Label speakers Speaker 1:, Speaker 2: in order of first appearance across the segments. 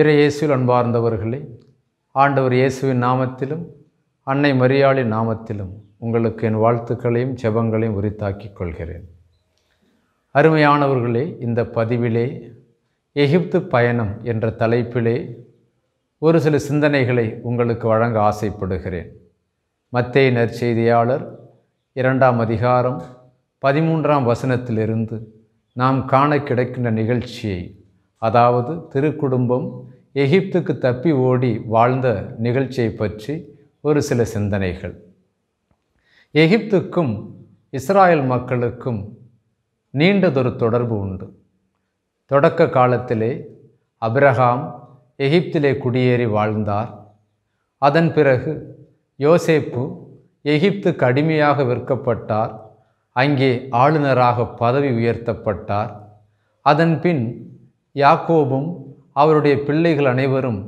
Speaker 1: இறையேசுவில் அன்பார்ந்தவர்களே ஆண்டவர் இயேசுவின் நாமத்திலும் அன்னை மரியாளின் நாமத்திலும் உங்களுக்கு என் வாழ்த்துக்களையும் செபங்களையும் உரித்தாக்கிக் கொள்கிறேன் அருமையானவர்களே இந்த பதிவிலே எகிப்து பயணம் என்ற தலைப்பிலே ஒரு சில சிந்தனைகளை உங்களுக்கு வழங்க ஆசைப்படுகிறேன் மத்திய நற்செய்தியாளர் இரண்டாம் அதிகாரம் பதிமூன்றாம் வசனத்திலிருந்து நாம் காண கிடைக்கின்ற நிகழ்ச்சியை அதாவது திருக்குடும்பம் எகிப்துக்கு தப்பி ஓடி வாழ்ந்த நிகழ்ச்சியை பற்றி ஒரு சில சிந்தனைகள் எகிப்துக்கும் இஸ்ராயல் மக்களுக்கும் நீண்டதொரு தொடர்பு உண்டு தொடக்க காலத்திலே அப்ரஹாம் எகிப்திலே குடியேறி வாழ்ந்தார் அதன் பிறகு யோசேப்பு எகிப்துக்கு அடிமையாக விற்கப்பட்டார் அங்கே ஆளுநராக பதவி உயர்த்தப்பட்டார் அதன்பின் யாக்கோபும் அவருடைய பிள்ளைகள் அனைவரும்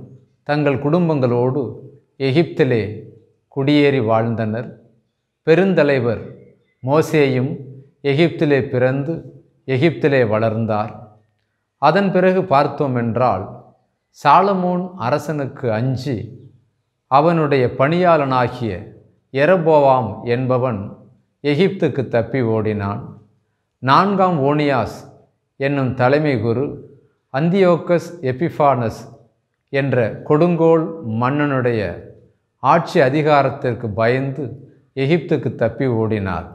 Speaker 1: தங்கள் குடும்பங்களோடு எகிப்திலே குடியேறி வாழ்ந்தனர் பெருந்தலைவர் மோசேயும் எகிப்திலே பிறந்து எகிப்திலே வளர்ந்தார் அதன் பிறகு பார்த்தோம் என்றால் சாலமோன் அரசனுக்கு அஞ்சி அவனுடைய பணியாளனாகிய எரபோவாம் என்பவன் எகிப்துக்கு தப்பி ஓடினான் நான்காம் ஓனியாஸ் என்னும் தலைமை குரு அந்தியோக்கஸ் எபிஃபானஸ் என்ற கொடுங்கோல் மன்னனுடைய ஆட்சி அதிகாரத்திற்கு பயந்து எகிப்துக்கு தப்பி ஓடினார்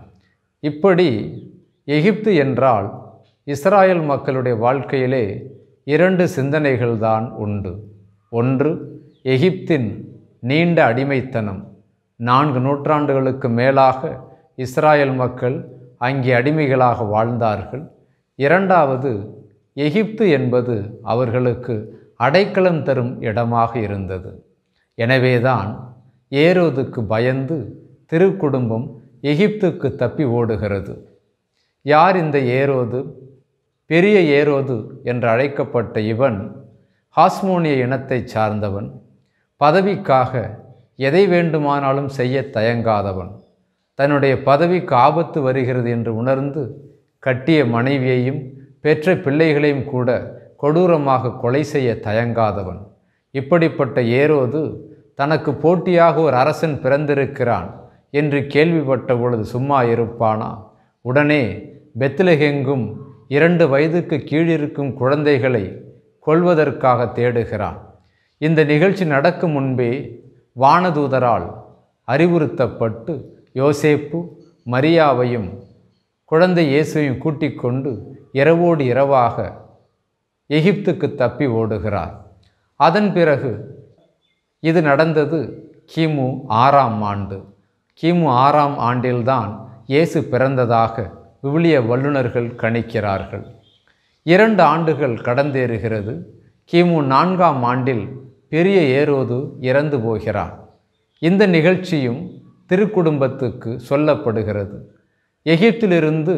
Speaker 1: இப்படி எகிப்து என்றால் இஸ்ராயல் மக்களுடைய வாழ்க்கையிலே இரண்டு சிந்தனைகள்தான் உண்டு ஒன்று எகிப்தின் நீண்ட அடிமைத்தனம் நான்கு நூற்றாண்டுகளுக்கு மேலாக இஸ்ராயல் மக்கள் அங்கே அடிமைகளாக வாழ்ந்தார்கள் இரண்டாவது எகிப்து என்பது அவர்களுக்கு அடைக்கலம் தரும் இடமாக இருந்தது எனவேதான் ஏரோதுக்கு பயந்து திருக்குடும்பம் எகிப்துக்கு தப்பி ஓடுகிறது யார் இந்த ஏரோது பெரிய ஏரோது என்று அழைக்கப்பட்ட இவன் ஹாஸ்மோனிய இனத்தைச் சார்ந்தவன் பதவிக்காக எதை வேண்டுமானாலும் செய்ய தயங்காதவன் தன்னுடைய பதவிக்கு ஆபத்து வருகிறது என்று உணர்ந்து கட்டிய மனைவியையும் பெற்ற பிள்ளைகளையும் கூட கொடூரமாக கொலை செய்ய தயங்காதவன் இப்படிப்பட்ட ஏரோது தனக்கு போட்டியாக ஒரு அரசன் பிறந்திருக்கிறான் என்று கேள்விப்பட்ட பொழுது சும்மா இருப்பானா உடனே பெத்லகெங்கும் இரண்டு வயதுக்கு கீழிருக்கும் குழந்தைகளை கொள்வதற்காக தேடுகிறான் இந்த நிகழ்ச்சி நடக்கும் முன்பே வானதூதரால் அறிவுறுத்தப்பட்டு யோசேப்பு மரியாவையும் குழந்தை இயேசுவையும் கூட்டிக் கொண்டு இரவோடு இரவாக எகிப்துக்கு தப்பி ஓடுகிறார் அதன் பிறகு இது நடந்தது கிமு ஆறாம் ஆண்டு கிமு ஆறாம் ஆண்டில்தான் இயேசு பிறந்ததாக விவிலிய வல்லுநர்கள் கணிக்கிறார்கள் இரண்டு ஆண்டுகள் கடந்தேறுகிறது கிமு நான்காம் ஆண்டில் பெரிய ஏரோது இறந்து போகிறார் இந்த நிகழ்ச்சியும் திருக்குடும்பத்துக்கு சொல்லப்படுகிறது எகிப்திலிருந்து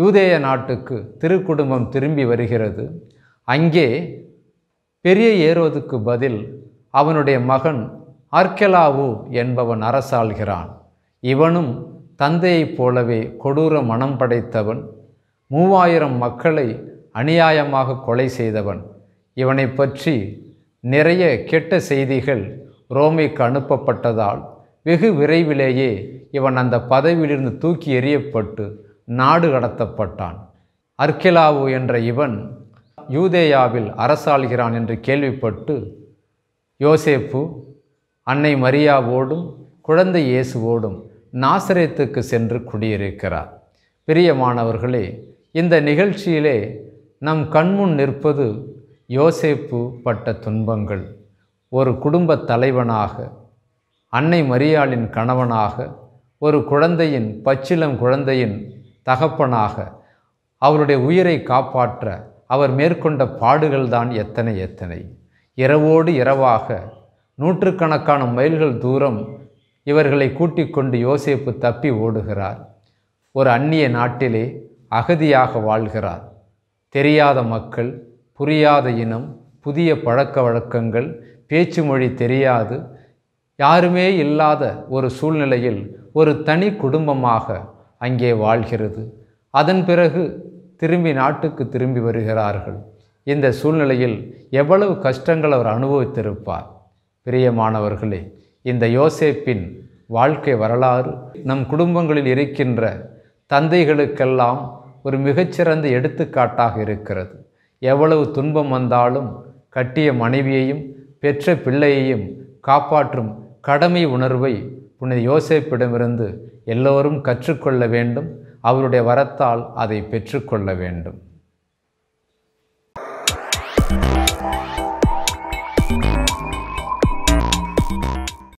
Speaker 1: யூதேய நாட்டுக்கு திருக்குடும்பம் திரும்பி வருகிறது அங்கே பெரிய ஏறுவதுக்கு பதில் அவனுடைய மகன் ஆர்கெலாவு என்பவன் அரசாள்கிறான் இவனும் தந்தையைப் போலவே கொடூர மனம் படைத்தவன் மூவாயிரம் மக்களை அநியாயமாக கொலை செய்தவன் இவனை பற்றி நிறைய கெட்ட செய்திகள் ரோமைக்கு அனுப்பப்பட்டதால் வெகு விரைவிலேயே இவன் அந்த பதவியிலிருந்து தூக்கி எறியப்பட்டு நாடு கடத்தப்பட்டான் அர்கெலாவு என்ற இவன் யூதேயாவில் அரசாள்கிறான் என்று கேள்விப்பட்டு யோசேப்பு அன்னை மரியாவோடும் குழந்தை இயேசுவோடும் நாசரேத்துக்கு சென்று குடியிருக்கிறார் பிரியமானவர்களே இந்த நிகழ்ச்சியிலே நம் கண்முன் நிற்பது யோசேப்பு பட்ட துன்பங்கள் ஒரு குடும்ப தலைவனாக அன்னை மரியாளின் கணவனாக ஒரு குழந்தையின் பச்சிலம் குழந்தையின் தகப்பனாக அவருடைய உயிரை காப்பாற்ற அவர் மேற்கொண்ட பாடுகள்தான் எத்தனை எத்தனை இரவோடு இரவாக நூற்றுக்கணக்கான மைல்கள் தூரம் இவர்களை கூட்டிக் கொண்டு யோசேப்பு தப்பி ஓடுகிறார் ஒரு அந்நிய நாட்டிலே அகதியாக வாழ்கிறார் தெரியாத மக்கள் புரியாத இனம் புதிய பழக்க வழக்கங்கள் பேச்சு மொழி தெரியாது யாருமே இல்லாத ஒரு சூழ்நிலையில் ஒரு தனி குடும்பமாக அங்கே வாழ்கிறது அதன் பிறகு திரும்பி நாட்டுக்கு திரும்பி வருகிறார்கள் இந்த சூழ்நிலையில் எவ்வளவு கஷ்டங்கள் அவர் அனுபவித்திருப்பார் பிரியமானவர்களே இந்த யோசேப்பின் வாழ்க்கை வரலாறு நம் குடும்பங்களில் இருக்கின்ற தந்தைகளுக்கெல்லாம் ஒரு மிகச்சிறந்த எடுத்துக்காட்டாக இருக்கிறது எவ்வளவு துன்பம் வந்தாலும் கட்டிய மனைவியையும் பெற்ற பிள்ளையையும் காப்பாற்றும் கடமை உணர்வை புனித யோசிப்பிடமிருந்து எல்லோரும் கற்றுக்கொள்ள வேண்டும் அவருடைய வரத்தால் அதை பெற்றுக்கொள்ள வேண்டும்